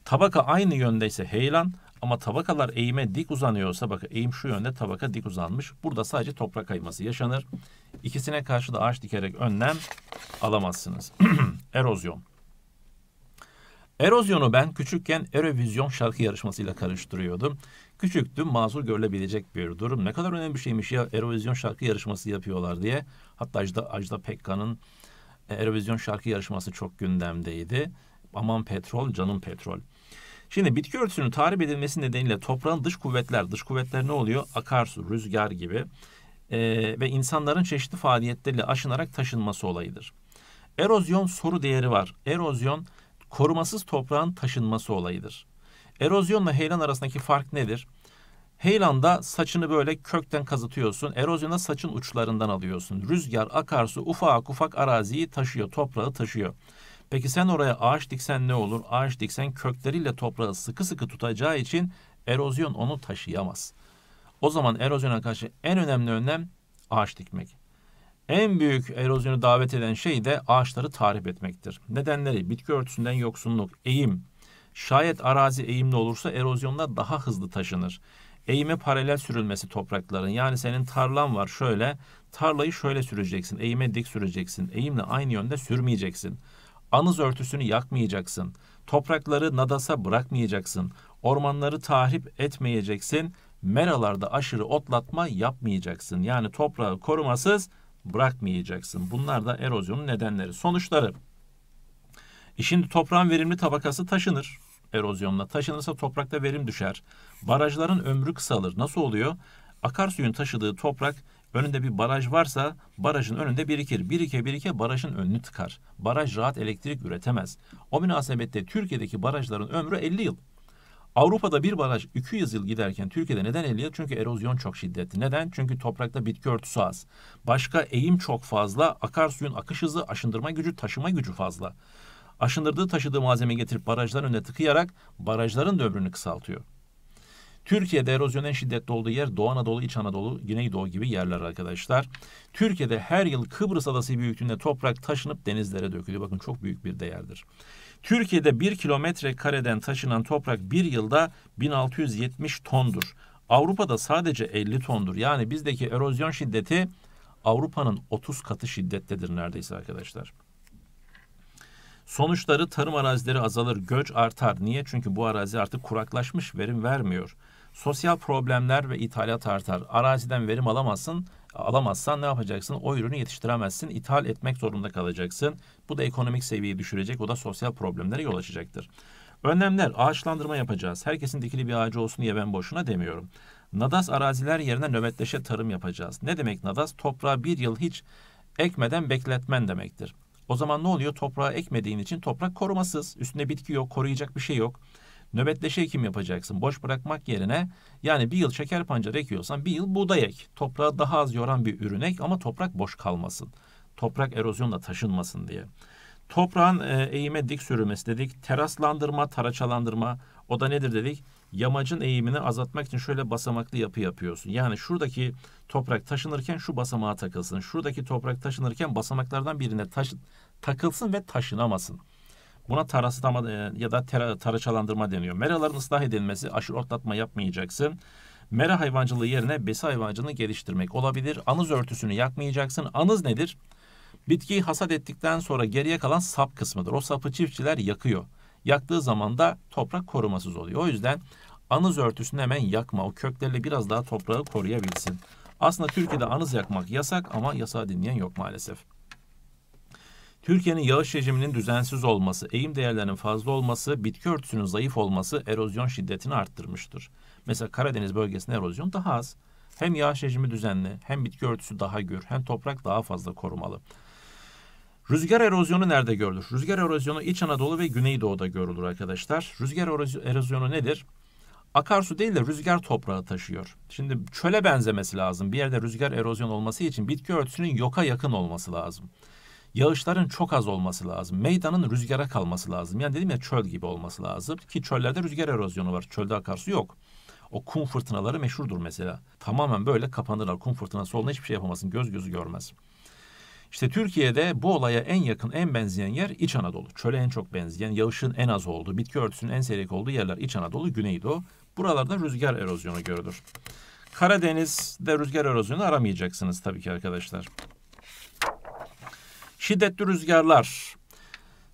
Tabaka aynı yöndeyse heyelan ama tabakalar eğime dik uzanıyorsa bak eğim şu yönde tabaka dik uzanmış. Burada sadece toprak kayması yaşanır. İkisine karşı da ağaç dikerek önlem alamazsınız. Erozyon. Erozyonu ben küçükken Erovizyon şarkı yarışmasıyla karıştırıyordum. Küçüktüm mazur görülebilecek bir durum. Ne kadar önemli bir şeymiş ya Erovizyon şarkı yarışması yapıyorlar diye. Hatta Ajda, Ajda Pekkan'ın Erovizyon şarkı yarışması çok gündemdeydi. Aman petrol canım petrol. Şimdi bitki örtüsünün tahrip edilmesi nedeniyle toprağın dış kuvvetler, dış kuvvetler ne oluyor? Akarsu, rüzgar gibi e, ve insanların çeşitli faaliyetleriyle aşınarak taşınması olayıdır. Erozyon soru değeri var. Erozyon korumasız toprağın taşınması olayıdır. Erozyonla heyelan arasındaki fark nedir? Heylanda saçını böyle kökten kazıtıyorsun. Erozyonda saçın uçlarından alıyorsun. Rüzgar, akarsu ufak ufak araziyi taşıyor, toprağı taşıyor. Peki sen oraya ağaç diksen ne olur? Ağaç diksen kökleriyle toprağı sıkı sıkı tutacağı için erozyon onu taşıyamaz. O zaman erozyona karşı en önemli önlem ağaç dikmek. En büyük erozyonu davet eden şey de ağaçları tahrip etmektir. Nedenleri bitki örtüsünden yoksunluk, eğim. Şayet arazi eğimli olursa erozyonla daha hızlı taşınır. Eğime paralel sürülmesi toprakların. Yani senin tarlan var şöyle, tarlayı şöyle süreceksin, eğime dik süreceksin, eğimle aynı yönde sürmeyeceksin. Anız örtüsünü yakmayacaksın. Toprakları nadasa bırakmayacaksın. Ormanları tahrip etmeyeceksin. Meralarda aşırı otlatma yapmayacaksın. Yani toprağı korumasız bırakmayacaksın. Bunlar da erozyonun nedenleri. Sonuçları. E şimdi toprağın verimli tabakası taşınır erozyonla. Taşınırsa toprakta verim düşer. Barajların ömrü kısalır. Nasıl oluyor? Akarsuyun taşıdığı toprak Önünde bir baraj varsa barajın önünde birikir. Birike birike barajın önünü tıkar. Baraj rahat elektrik üretemez. O münasebette Türkiye'deki barajların ömrü 50 yıl. Avrupa'da bir baraj 200 yıl giderken Türkiye'de neden 50 yıl? Çünkü erozyon çok şiddetli. Neden? Çünkü toprakta bitki örtüsü az. Başka eğim çok fazla. Akarsuyun akış hızı, aşındırma gücü, taşıma gücü fazla. Aşındırdığı taşıdığı malzeme getirip barajların önüne tıkayarak barajların da ömrünü kısaltıyor. Türkiye'de erozyonun en şiddetli olduğu yer Doğu Anadolu, İç Anadolu, Güneydoğu gibi yerler arkadaşlar. Türkiye'de her yıl Kıbrıs Adası büyüklüğünde toprak taşınıp denizlere dökülüyor. Bakın çok büyük bir değerdir. Türkiye'de 1 kilometre kareden taşınan toprak bir yılda 1670 tondur. Avrupa'da sadece 50 tondur. Yani bizdeki erozyon şiddeti Avrupa'nın 30 katı şiddettedir neredeyse arkadaşlar. Sonuçları tarım arazileri azalır, göç artar. Niye? Çünkü bu arazi artık kuraklaşmış, verim vermiyor. Sosyal problemler ve ithalat artar. Araziden verim alamazsın, alamazsan ne yapacaksın? O ürünü yetiştiremezsin, ithal etmek zorunda kalacaksın. Bu da ekonomik seviyeyi düşürecek, o da sosyal problemlere yol açacaktır. Önlemler, ağaçlandırma yapacağız. Herkesin dikili bir ağacı olsun diye ben boşuna demiyorum. Nadas araziler yerine nöbetleşe tarım yapacağız. Ne demek nadas? Toprağa bir yıl hiç ekmeden bekletmen demektir. O zaman ne oluyor? Toprağa ekmediğin için toprak korumasız. Üstünde bitki yok, koruyacak bir şey yok. Nöbetleşe ekim yapacaksın. Boş bırakmak yerine yani bir yıl şeker pancarı ekiyorsan bir yıl buğday ek. Toprağı daha az yoran bir ürün ek ama toprak boş kalmasın. Toprak erozyonla taşınmasın diye. Toprağın e, eğime dik sürülmesi dedik. Teraslandırma, taraçalandırma o da nedir dedik? Yamacın eğimini azaltmak için şöyle basamaklı yapı yapıyorsun. Yani şuradaki toprak taşınırken şu basamağa takılsın. Şuradaki toprak taşınırken basamaklardan birine taş, takılsın ve taşınamasın. Buna taraslama e, ya da tera, taraçalandırma deniyor. Meraların ıslah edilmesi aşırı otlatma yapmayacaksın. Mera hayvancılığı yerine besi hayvancılığını geliştirmek olabilir. Anız örtüsünü yakmayacaksın. Anız nedir? Bitkiyi hasat ettikten sonra geriye kalan sap kısmıdır. O sapı çiftçiler yakıyor. Yaktığı zaman da toprak korumasız oluyor. O yüzden anız örtüsünü hemen yakma. O köklerle biraz daha toprağı koruyabilsin. Aslında Türkiye'de anız yakmak yasak ama yasağı dinleyen yok maalesef. Türkiye'nin yağış rejiminin düzensiz olması, eğim değerlerinin fazla olması, bitki örtüsünün zayıf olması erozyon şiddetini arttırmıştır. Mesela Karadeniz bölgesinde erozyon daha az. Hem yağış rejimi düzenli, hem bitki örtüsü daha gür, hem toprak daha fazla korumalı. Rüzgar erozyonu nerede görülür? Rüzgar erozyonu İç Anadolu ve Güneydoğu'da görülür arkadaşlar. Rüzgar erozyonu nedir? Akarsu değil de rüzgar toprağı taşıyor. Şimdi çöle benzemesi lazım. Bir yerde rüzgar erozyon olması için bitki örtüsünün yoka yakın olması lazım yağışların çok az olması lazım. Meydanın rüzgara kalması lazım. Yani dedim ya çöl gibi olması lazım ki çöllerde rüzgar erozyonu var. Çölde akarsu yok. O kum fırtınaları meşhurdur mesela. Tamamen böyle kapanırlar. Kum fırtınası olduğunda hiçbir şey yapamazsın. Göz gözü görmez. İşte Türkiye'de bu olaya en yakın, en benzeyen yer İç Anadolu. Çöle en çok benzeyen, yağışın en az olduğu, bitki örtüsünün en seyrek olduğu yerler İç Anadolu, Güneydoğu. Buralarda rüzgar erozyonu görülür. Karadeniz'de rüzgar erozyonu aramayacaksınız tabii ki arkadaşlar. Şiddetli rüzgarlar.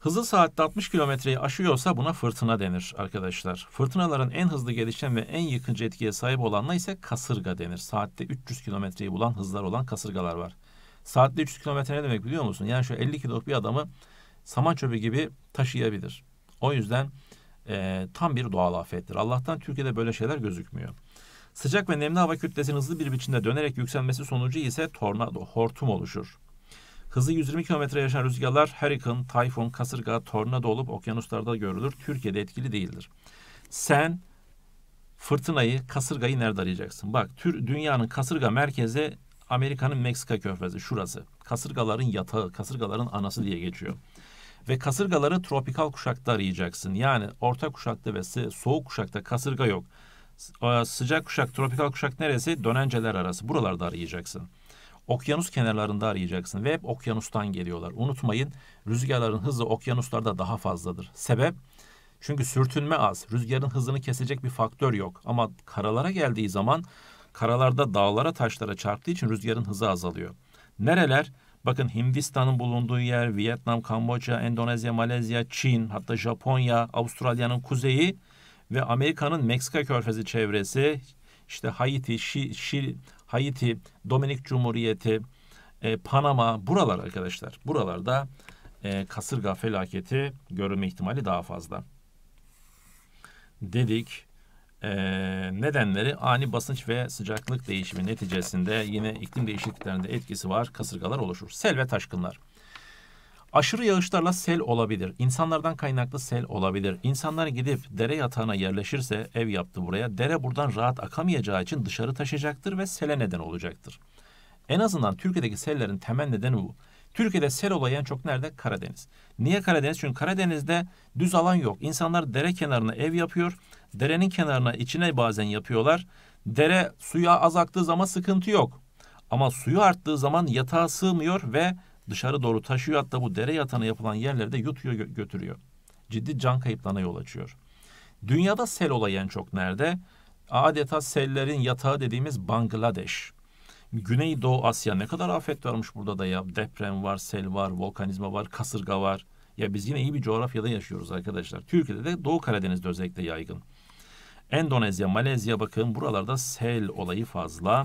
Hızı saatte 60 kilometreyi aşıyorsa buna fırtına denir arkadaşlar. Fırtınaların en hızlı gelişen ve en yıkıcı etkiye sahip olanla ise kasırga denir. Saatte 300 kilometreyi bulan hızlar olan kasırgalar var. Saatte 300 kilometre ne demek biliyor musun? Yani şu 50 kiloluk bir adamı saman çöpü gibi taşıyabilir. O yüzden e, tam bir doğal afettir. Allah'tan Türkiye'de böyle şeyler gözükmüyor. Sıcak ve nemli hava kütlesinin hızlı bir biçimde dönerek yükselmesi sonucu ise tornado, hortum oluşur. Hızı 120 km yaşayan rüzgarlar hurricane, tayfun, kasırga, tornado olup okyanuslarda görülür. Türkiye'de etkili değildir. Sen fırtınayı, kasırgayı nerede arayacaksın? Bak tür, dünyanın kasırga merkezi Amerika'nın Meksika körfezi şurası. Kasırgaların yatağı, kasırgaların anası diye geçiyor. Ve kasırgaları tropikal kuşakta arayacaksın. Yani orta kuşakta ve soğuk kuşakta kasırga yok. Sıcak kuşak, tropikal kuşak neresi? Dönenceler arası. Buralarda arayacaksın okyanus kenarlarında arayacaksın ve hep okyanustan geliyorlar. Unutmayın rüzgarların hızı okyanuslarda daha fazladır. Sebep çünkü sürtünme az. Rüzgarın hızını kesecek bir faktör yok. Ama karalara geldiği zaman karalarda dağlara taşlara çarptığı için rüzgarın hızı azalıyor. Nereler? Bakın Hindistan'ın bulunduğu yer, Vietnam, Kamboçya, Endonezya, Malezya, Çin, hatta Japonya, Avustralya'nın kuzeyi ve Amerika'nın Meksika körfezi çevresi, işte Haiti, Şi, Şi, Haiti, Dominik Cumhuriyeti, e, Panama buralar arkadaşlar. Buralarda e, kasırga felaketi görülme ihtimali daha fazla. Dedik e, nedenleri ani basınç ve sıcaklık değişimi neticesinde yine iklim değişikliklerinde etkisi var. Kasırgalar oluşur. Sel ve taşkınlar. Aşırı yağışlarla sel olabilir. İnsanlardan kaynaklı sel olabilir. İnsanlar gidip dere yatağına yerleşirse ev yaptı buraya. Dere buradan rahat akamayacağı için dışarı taşacaktır ve sele neden olacaktır. En azından Türkiye'deki sellerin temel nedeni bu. Türkiye'de sel olayı en çok nerede? Karadeniz. Niye Karadeniz? Çünkü Karadeniz'de düz alan yok. İnsanlar dere kenarına ev yapıyor. Derenin kenarına içine bazen yapıyorlar. Dere suya az aktığı zaman sıkıntı yok. Ama suyu arttığı zaman yatağa sığmıyor ve dışarı doğru taşıyor hatta bu dere yatağına yapılan yerlerde yutuyor götürüyor. Ciddi can kayıplarına yol açıyor. Dünyada sel olayı en çok nerede? Adeta sellerin yatağı dediğimiz Bangladeş. Güneydoğu Asya ne kadar afet varmış burada da ya. Deprem var, sel var, volkanizma var, kasırga var. Ya biz yine iyi bir coğrafyada yaşıyoruz arkadaşlar. Türkiye'de de Doğu Karadeniz'de özellikle yaygın. Endonezya, Malezya bakın buralarda sel olayı fazla.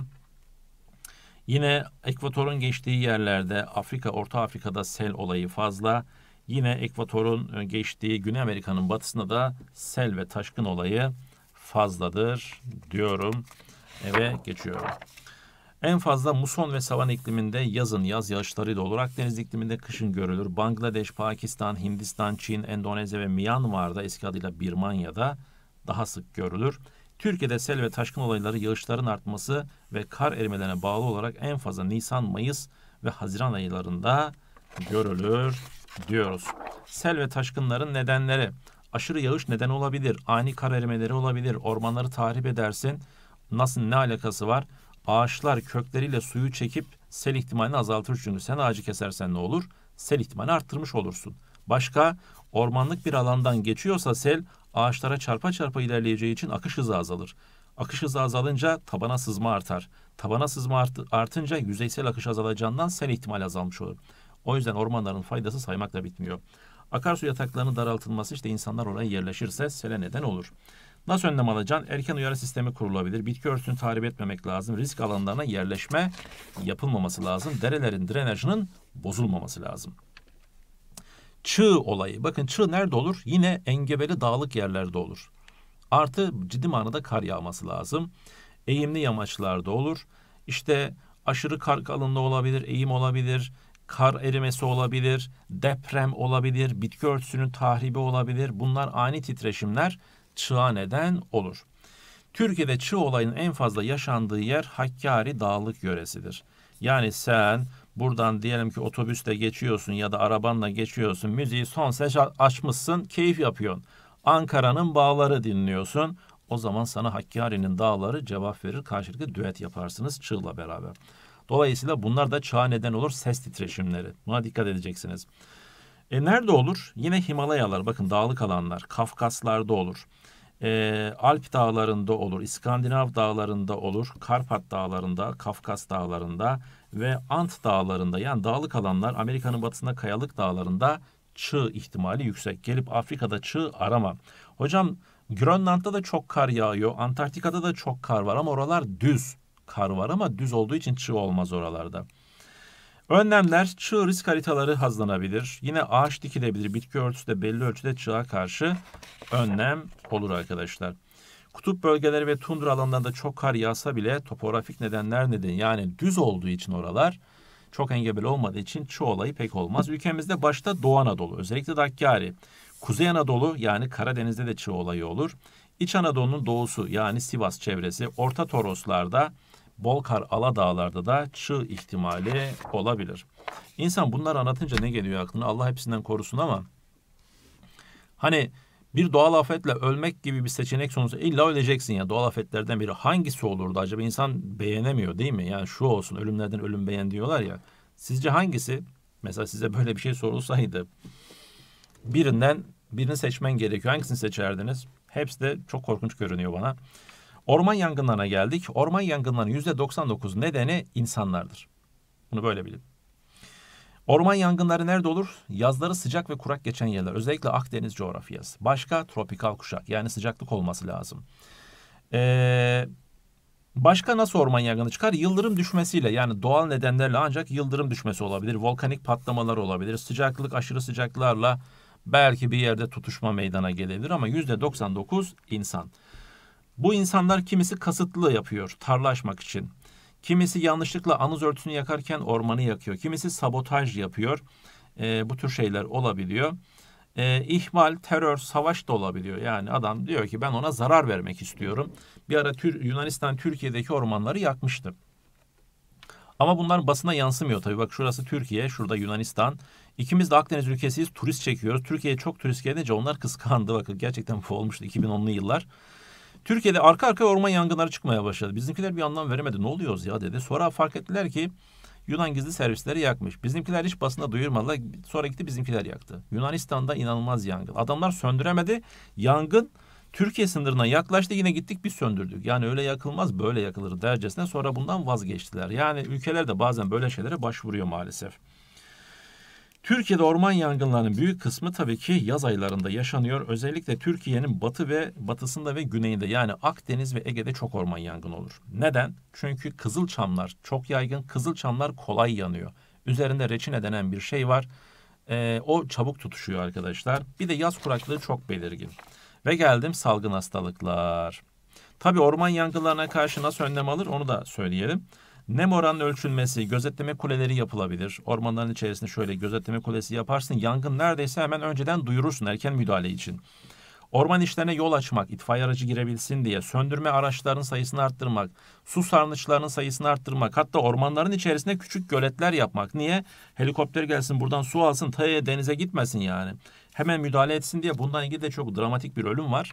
Yine ekvatorun geçtiği yerlerde Afrika, Orta Afrika'da sel olayı fazla. Yine ekvatorun e, geçtiği Güney Amerika'nın batısında da sel ve taşkın olayı fazladır diyorum Eve geçiyorum. En fazla muson ve savan ikliminde yazın yaz yağışları yağışlarıyla olur. Akdeniz ikliminde kışın görülür. Bangladeş, Pakistan, Hindistan, Çin, Endonezya ve Myanmar'da eski adıyla Birmanya'da daha sık görülür. Türkiye'de sel ve taşkın olayları yağışların artması ve kar erimelerine bağlı olarak en fazla Nisan, Mayıs ve Haziran aylarında görülür diyoruz. Sel ve taşkınların nedenleri aşırı yağış neden olabilir, ani kar erimeleri olabilir, ormanları tahrip edersin. Nasıl ne alakası var? Ağaçlar kökleriyle suyu çekip sel ihtimalini azaltır çünkü sen ağacı kesersen ne olur? Sel ihtimalini arttırmış olursun. Başka ormanlık bir alandan geçiyorsa sel ağaçlara çarpa çarpa ilerleyeceği için akış hızı azalır. Akış hızı azalınca tabana sızma artar. Tabana sızma art artınca yüzeysel akış azalacağından sel ihtimali azalmış olur. O yüzden ormanların faydası saymakla bitmiyor. Akarsu yataklarının daraltılması işte insanlar oraya yerleşirse sele neden olur. Nasıl önlem alacaksın? Erken uyarı sistemi kurulabilir. Bitki örtüsünü tahrip etmemek lazım. Risk alanlarına yerleşme yapılmaması lazım. Derelerin drenajının bozulmaması lazım. Çığ olayı. Bakın çığ nerede olur? Yine engebeli dağlık yerlerde olur. Artı ciddi manada kar yağması lazım. Eğimli yamaçlarda olur. İşte aşırı kar kalınlığı olabilir, eğim olabilir, kar erimesi olabilir, deprem olabilir, bitki örtüsünün tahribi olabilir. Bunlar ani titreşimler çığa neden olur. Türkiye'de çığ olayının en fazla yaşandığı yer Hakkari Dağlık yöresidir. Yani sen buradan diyelim ki otobüsle geçiyorsun ya da arabanla geçiyorsun. Müziği son ses açmışsın, keyif yapıyorsun. Ankara'nın bağları dinliyorsun. O zaman sana Hakkari'nin dağları cevap verir. Karşılıklı düet yaparsınız çığla beraber. Dolayısıyla bunlar da çağ neden olur ses titreşimleri. Buna dikkat edeceksiniz. E nerede olur? Yine Himalayalar bakın dağlık alanlar. Kafkaslarda olur. E, Alp dağlarında olur. İskandinav dağlarında olur. Karpat dağlarında, Kafkas dağlarında ve Ant dağlarında yani dağlık alanlar Amerika'nın batısında kayalık dağlarında çığ ihtimali yüksek. Gelip Afrika'da çığ arama. Hocam Grönland'da da çok kar yağıyor. Antarktika'da da çok kar var ama oralar düz. Kar var ama düz olduğu için çığ olmaz oralarda. Önlemler çığ risk haritaları hazlanabilir. Yine ağaç dikilebilir. Bitki örtüsü de belli ölçüde çığa karşı önlem olur arkadaşlar. Kutup bölgeleri ve tundra alanlarında çok kar yağsa bile topografik nedenler nedeni yani düz olduğu için oralar çok engebeli olmadığı için çoğu olayı pek olmaz. Ülkemizde başta Doğu Anadolu özellikle Hakkari, Kuzey Anadolu yani Karadeniz'de de çoğu olayı olur. İç Anadolu'nun doğusu yani Sivas çevresi, Orta Toroslar'da bol kar ala dağlarda da çığ ihtimali olabilir. İnsan bunları anlatınca ne geliyor aklına? Allah hepsinden korusun ama hani bir doğal afetle ölmek gibi bir seçenek sonucu illa öleceksin ya yani doğal afetlerden biri hangisi olurdu acaba insan beğenemiyor değil mi? Yani şu olsun ölümlerden ölüm beğen diyorlar ya. Sizce hangisi? Mesela size böyle bir şey sorulsaydı birinden birini seçmen gerekiyor. Hangisini seçerdiniz? Hepsi de çok korkunç görünüyor bana. Orman yangınlarına geldik. Orman yangınlarının yüzde %99 nedeni insanlardır. Bunu böyle bilin. Orman yangınları nerede olur? Yazları sıcak ve kurak geçen yerler. Özellikle Akdeniz coğrafyası. Başka tropikal kuşak. Yani sıcaklık olması lazım. Ee, başka nasıl orman yangını çıkar? Yıldırım düşmesiyle yani doğal nedenlerle ancak yıldırım düşmesi olabilir. Volkanik patlamalar olabilir. Sıcaklık aşırı sıcaklarla belki bir yerde tutuşma meydana gelebilir ama yüzde 99 insan. Bu insanlar kimisi kasıtlı yapıyor tarla açmak için. Kimisi yanlışlıkla anız örtüsünü yakarken ormanı yakıyor. Kimisi sabotaj yapıyor. E, bu tür şeyler olabiliyor. E, ihmal, terör, savaş da olabiliyor. Yani adam diyor ki ben ona zarar vermek istiyorum. Bir ara Tür Yunanistan Türkiye'deki ormanları yakmıştı. Ama bunlar basına yansımıyor tabii. Bak şurası Türkiye, şurada Yunanistan. İkimiz de Akdeniz ülkesiyiz. Turist çekiyoruz. Türkiye'ye çok turist gelince onlar kıskandı. Bakın gerçekten bu olmuştu 2010'lu yıllar. Türkiye'de arka arkaya orman yangınları çıkmaya başladı. Bizimkiler bir anlam veremedi. Ne oluyoruz ya dedi. Sonra fark ettiler ki Yunan gizli servisleri yakmış. Bizimkiler hiç basında duyurmadılar. Sonra gitti bizimkiler yaktı. Yunanistan'da inanılmaz yangın. Adamlar söndüremedi. Yangın Türkiye sınırına yaklaştı yine gittik biz söndürdük. Yani öyle yakılmaz böyle yakılır dercesine sonra bundan vazgeçtiler. Yani ülkeler de bazen böyle şeylere başvuruyor maalesef. Türkiye'de orman yangınlarının büyük kısmı tabii ki yaz aylarında yaşanıyor. Özellikle Türkiye'nin batı ve batısında ve güneyinde yani Akdeniz ve Ege'de çok orman yangını olur. Neden? Çünkü kızılçamlar çok yaygın. Kızılçamlar kolay yanıyor. Üzerinde reçine denen bir şey var. Ee, o çabuk tutuşuyor arkadaşlar. Bir de yaz kuraklığı çok belirgin. Ve geldim salgın hastalıklar. Tabii orman yangınlarına karşı nasıl önlem alır onu da söyleyelim. Nem oranın ölçülmesi, gözetleme kuleleri yapılabilir. Ormanların içerisinde şöyle gözetleme kulesi yaparsın. Yangın neredeyse hemen önceden duyurursun erken müdahale için. Orman işlerine yol açmak, itfaiye aracı girebilsin diye söndürme araçlarının sayısını arttırmak, su sarnıçlarının sayısını arttırmak, hatta ormanların içerisinde küçük göletler yapmak. Niye? Helikopter gelsin buradan su alsın, taya denize gitmesin yani. Hemen müdahale etsin diye bundan ilgili de çok dramatik bir ölüm var.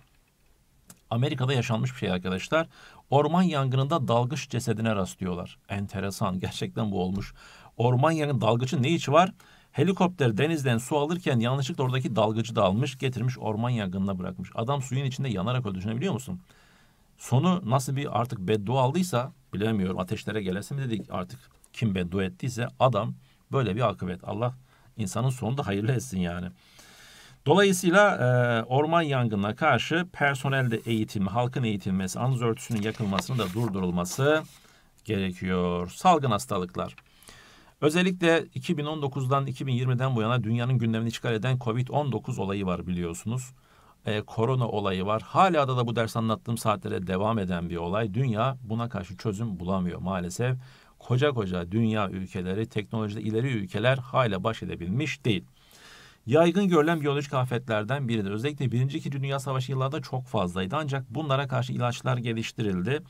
Amerika'da yaşanmış bir şey arkadaşlar. Orman yangınında dalgıç cesedine rastlıyorlar. Enteresan gerçekten bu olmuş. Orman yangını dalgıçın ne içi var? Helikopter denizden su alırken yanlışlıkla oradaki dalgıcı da almış getirmiş orman yangınına bırakmış. Adam suyun içinde yanarak öldü düşünebiliyor musun? Sonu nasıl bir artık beddua aldıysa bilemiyorum ateşlere gelesin mi dedik artık kim beddua ettiyse adam böyle bir akıbet. Allah insanın sonunda hayırlı etsin yani. Dolayısıyla e, orman yangınına karşı personelde eğitimi, halkın eğitilmesi, anız örtüsünün yakılmasını da durdurulması gerekiyor. Salgın hastalıklar. Özellikle 2019'dan 2020'den bu yana dünyanın gündemini işgal eden Covid-19 olayı var biliyorsunuz. E, korona olayı var. Hala da, da bu ders anlattığım saatlere devam eden bir olay. Dünya buna karşı çözüm bulamıyor maalesef. Koca koca dünya ülkeleri, teknolojide ileri ülkeler hala baş edebilmiş değil yaygın görülen biyolojik afetlerden biridir. Özellikle 1. 2. Dünya Savaşı yıllarda çok fazlaydı. Ancak bunlara karşı ilaçlar geliştirildi.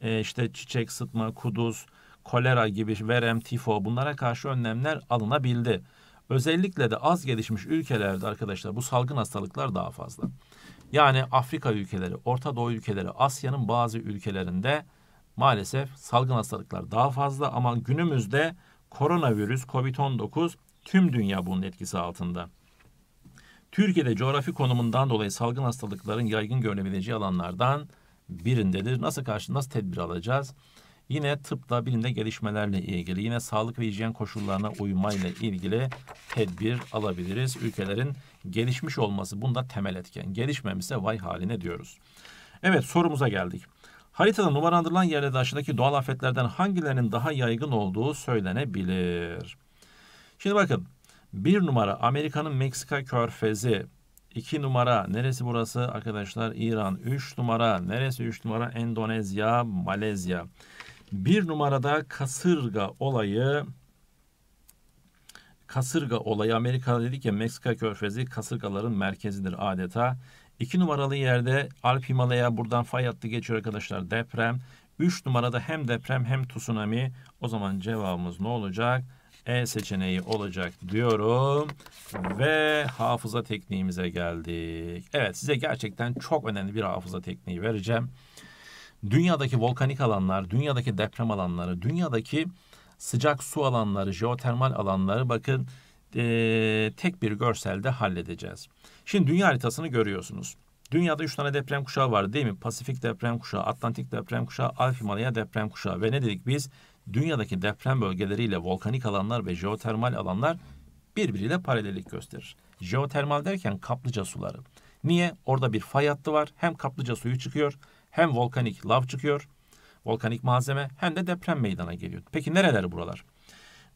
Ee, işte çiçek sıtma, kuduz, kolera gibi verem, tifo bunlara karşı önlemler alınabildi. Özellikle de az gelişmiş ülkelerde arkadaşlar bu salgın hastalıklar daha fazla. Yani Afrika ülkeleri, Orta Doğu ülkeleri, Asya'nın bazı ülkelerinde maalesef salgın hastalıklar daha fazla ama günümüzde koronavirüs, Covid-19 tüm dünya bunun etkisi altında. Türkiye'de coğrafi konumundan dolayı salgın hastalıkların yaygın görülebileceği alanlardan birindedir. Nasıl karşı, nasıl tedbir alacağız? Yine tıpta bilimde gelişmelerle ilgili, yine sağlık ve hijyen koşullarına uymayla ilgili tedbir alabiliriz. Ülkelerin gelişmiş olması bunda temel etken. Gelişmemişse vay haline diyoruz. Evet sorumuza geldik. Haritada numaralandırılan yerler dışındaki doğal afetlerden hangilerinin daha yaygın olduğu söylenebilir? Şimdi bakın bir numara Amerika'nın Meksika körfezi. İki numara neresi burası arkadaşlar? İran. Üç numara neresi? Üç numara Endonezya, Malezya. Bir numarada kasırga olayı kasırga olayı Amerika dedik ya Meksika körfezi kasırgaların merkezidir adeta. İki numaralı yerde Alp Himalaya buradan fay hattı geçiyor arkadaşlar deprem. Üç numarada hem deprem hem tsunami. O zaman cevabımız ne olacak? E seçeneği olacak diyorum. Ve hafıza tekniğimize geldik. Evet size gerçekten çok önemli bir hafıza tekniği vereceğim. Dünyadaki volkanik alanlar, dünyadaki deprem alanları, dünyadaki sıcak su alanları, jeotermal alanları bakın e, tek bir görselde halledeceğiz. Şimdi dünya haritasını görüyorsunuz. Dünyada üç tane deprem kuşağı var değil mi? Pasifik deprem kuşağı, Atlantik deprem kuşağı, Alp Himalaya deprem kuşağı. Ve ne dedik biz? dünyadaki deprem bölgeleriyle volkanik alanlar ve jeotermal alanlar birbiriyle paralellik gösterir. Jeotermal derken kaplıca suları. Niye? Orada bir fay hattı var. Hem kaplıca suyu çıkıyor, hem volkanik lav çıkıyor, volkanik malzeme hem de deprem meydana geliyor. Peki nereler buralar?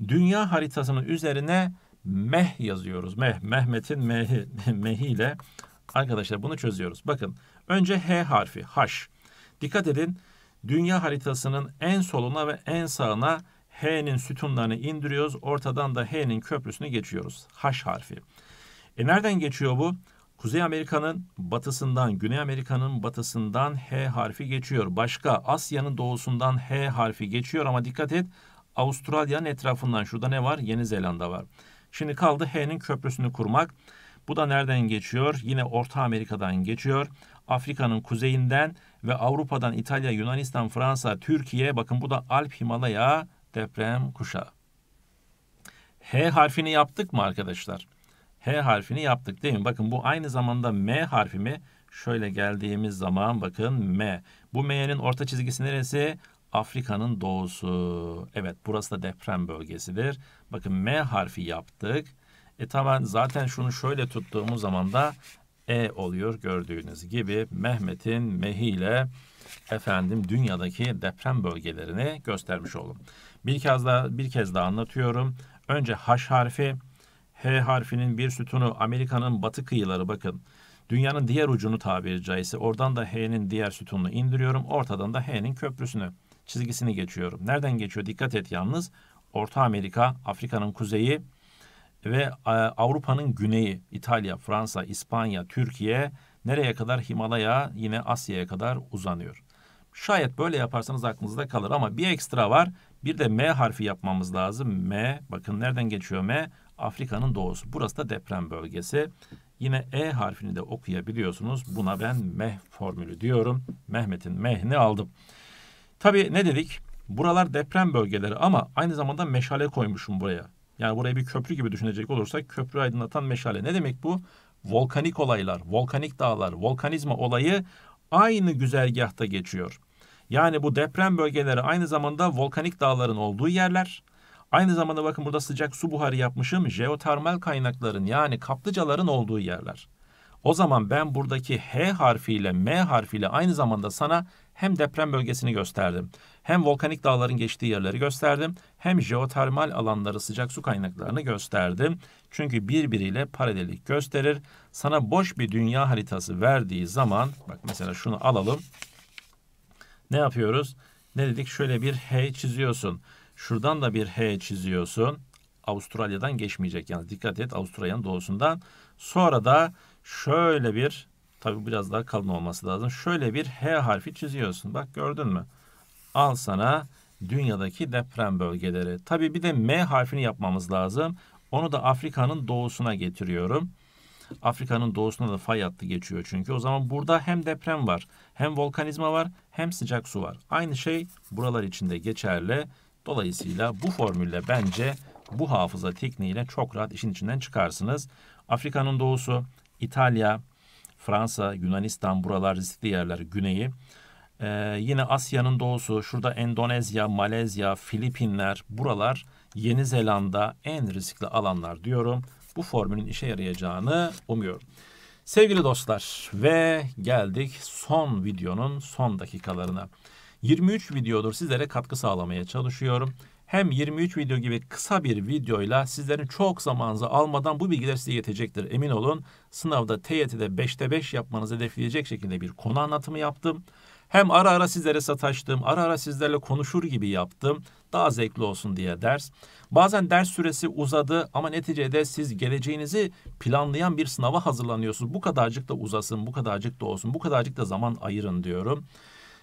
Dünya haritasının üzerine meh yazıyoruz. Meh, Mehmet'in mehi, mehi ile arkadaşlar bunu çözüyoruz. Bakın önce H harfi, H. Dikkat edin dünya haritasının en soluna ve en sağına H'nin sütunlarını indiriyoruz. Ortadan da H'nin köprüsünü geçiyoruz. H harfi. E nereden geçiyor bu? Kuzey Amerika'nın batısından, Güney Amerika'nın batısından H harfi geçiyor. Başka Asya'nın doğusundan H harfi geçiyor ama dikkat et Avustralya'nın etrafından şurada ne var? Yeni Zelanda var. Şimdi kaldı H'nin köprüsünü kurmak. Bu da nereden geçiyor? Yine Orta Amerika'dan geçiyor. Afrika'nın kuzeyinden ve Avrupa'dan İtalya, Yunanistan, Fransa, Türkiye bakın bu da Alp Himalaya deprem kuşağı. H harfini yaptık mı arkadaşlar? H harfini yaptık değil mi? Bakın bu aynı zamanda M harfi mi? Şöyle geldiğimiz zaman bakın M. Bu M'nin orta çizgisi neresi? Afrika'nın doğusu. Evet burası da deprem bölgesidir. Bakın M harfi yaptık. E tamam zaten şunu şöyle tuttuğumuz zaman da e oluyor gördüğünüz gibi Mehmet'in mehiyle efendim dünyadaki deprem bölgelerini göstermiş oldum. Bir kez daha bir kez daha anlatıyorum. Önce H harfi, H harfinin bir sütunu Amerika'nın batı kıyıları bakın. Dünyanın diğer ucunu tabiri caizse oradan da H'nin diğer sütununu indiriyorum. Ortadan da H'nin köprüsünü çizgisini geçiyorum. Nereden geçiyor? Dikkat et yalnız. Orta Amerika, Afrika'nın kuzeyi, ve e, Avrupa'nın güneyi İtalya, Fransa, İspanya, Türkiye nereye kadar Himalaya yine Asya'ya kadar uzanıyor. Şayet böyle yaparsanız aklınızda kalır ama bir ekstra var. Bir de M harfi yapmamız lazım. M bakın nereden geçiyor M? Afrika'nın doğusu. Burası da deprem bölgesi. Yine E harfini de okuyabiliyorsunuz. Buna ben meh formülü diyorum. Mehmet'in mehni aldım. Tabii ne dedik? Buralar deprem bölgeleri ama aynı zamanda meşale koymuşum buraya. Yani burayı bir köprü gibi düşünecek olursak köprü aydınlatan meşale. Ne demek bu? Volkanik olaylar, volkanik dağlar, volkanizma olayı aynı güzergahta geçiyor. Yani bu deprem bölgeleri aynı zamanda volkanik dağların olduğu yerler. Aynı zamanda bakın burada sıcak su buharı yapmışım. Jeotermal kaynakların yani kaplıcaların olduğu yerler. O zaman ben buradaki H harfiyle M harfiyle aynı zamanda sana hem deprem bölgesini gösterdim hem volkanik dağların geçtiği yerleri gösterdim hem jeotermal alanları sıcak su kaynaklarını gösterdim. Çünkü birbiriyle paralellik gösterir. Sana boş bir dünya haritası verdiği zaman bak mesela şunu alalım. Ne yapıyoruz? Ne dedik? Şöyle bir H çiziyorsun. Şuradan da bir H çiziyorsun. Avustralya'dan geçmeyecek yani dikkat et Avustralya'nın doğusundan. Sonra da şöyle bir tabi biraz daha kalın olması lazım. Şöyle bir H harfi çiziyorsun. Bak gördün mü? Al sana dünyadaki deprem bölgeleri. Tabi bir de M harfini yapmamız lazım. Onu da Afrika'nın doğusuna getiriyorum. Afrika'nın doğusuna da fay hattı geçiyor çünkü. O zaman burada hem deprem var, hem volkanizma var, hem sıcak su var. Aynı şey buralar için de geçerli. Dolayısıyla bu formülle bence bu hafıza tekniğiyle çok rahat işin içinden çıkarsınız. Afrika'nın doğusu, İtalya, Fransa, Yunanistan buralar riskli yerler güneyi. Ee, yine Asya'nın doğusu, şurada Endonezya, Malezya, Filipinler, buralar Yeni Zelanda en riskli alanlar diyorum. Bu formülün işe yarayacağını umuyorum. Sevgili dostlar ve geldik son videonun son dakikalarına. 23 videodur sizlere katkı sağlamaya çalışıyorum. Hem 23 video gibi kısa bir videoyla sizlerin çok zamanınızı almadan bu bilgiler size yetecektir. Emin olun sınavda TYT'de 5'te 5 yapmanızı hedefleyecek şekilde bir konu anlatımı yaptım. Hem ara ara sizlere sataştım, ara ara sizlerle konuşur gibi yaptım. Daha zevkli olsun diye ders. Bazen ders süresi uzadı ama neticede siz geleceğinizi planlayan bir sınava hazırlanıyorsunuz. Bu kadarcık da uzasın, bu kadarcık da olsun, bu kadarcık da zaman ayırın diyorum.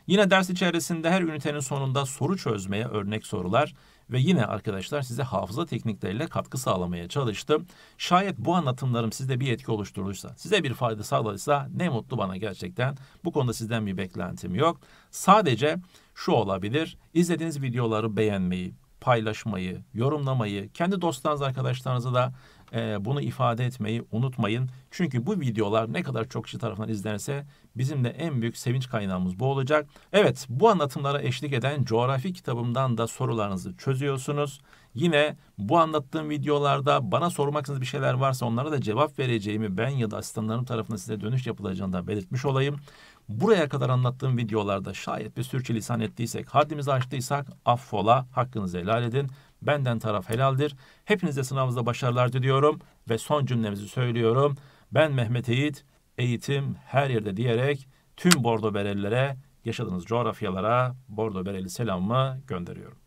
Yine ders içerisinde her ünitenin sonunda soru çözmeye örnek sorular ve yine arkadaşlar size hafıza teknikleriyle katkı sağlamaya çalıştım. Şayet bu anlatımlarım sizde bir etki oluşturduysa, size bir fayda sağladıysa ne mutlu bana gerçekten. Bu konuda sizden bir beklentim yok. Sadece şu olabilir. izlediğiniz videoları beğenmeyi, paylaşmayı, yorumlamayı, kendi dostlarınız, arkadaşlarınıza da e, bunu ifade etmeyi unutmayın. Çünkü bu videolar ne kadar çok kişi tarafından izlenirse bizim de en büyük sevinç kaynağımız bu olacak. Evet bu anlatımlara eşlik eden coğrafi kitabımdan da sorularınızı çözüyorsunuz. Yine bu anlattığım videolarda bana sormak istediğiniz bir şeyler varsa onlara da cevap vereceğimi ben ya da asistanlarım tarafından size dönüş yapılacağını da belirtmiş olayım. Buraya kadar anlattığım videolarda şayet bir sürçülisan ettiysek, haddimizi aştıysak affola, hakkınızı helal edin. Benden taraf helaldir. Hepinize sınavınızda başarılar diliyorum ve son cümlemizi söylüyorum. Ben Mehmet Eğit, eğitim her yerde diyerek tüm Bordo Berelilere, yaşadığınız coğrafyalara Bordo Bereli selamımı gönderiyorum.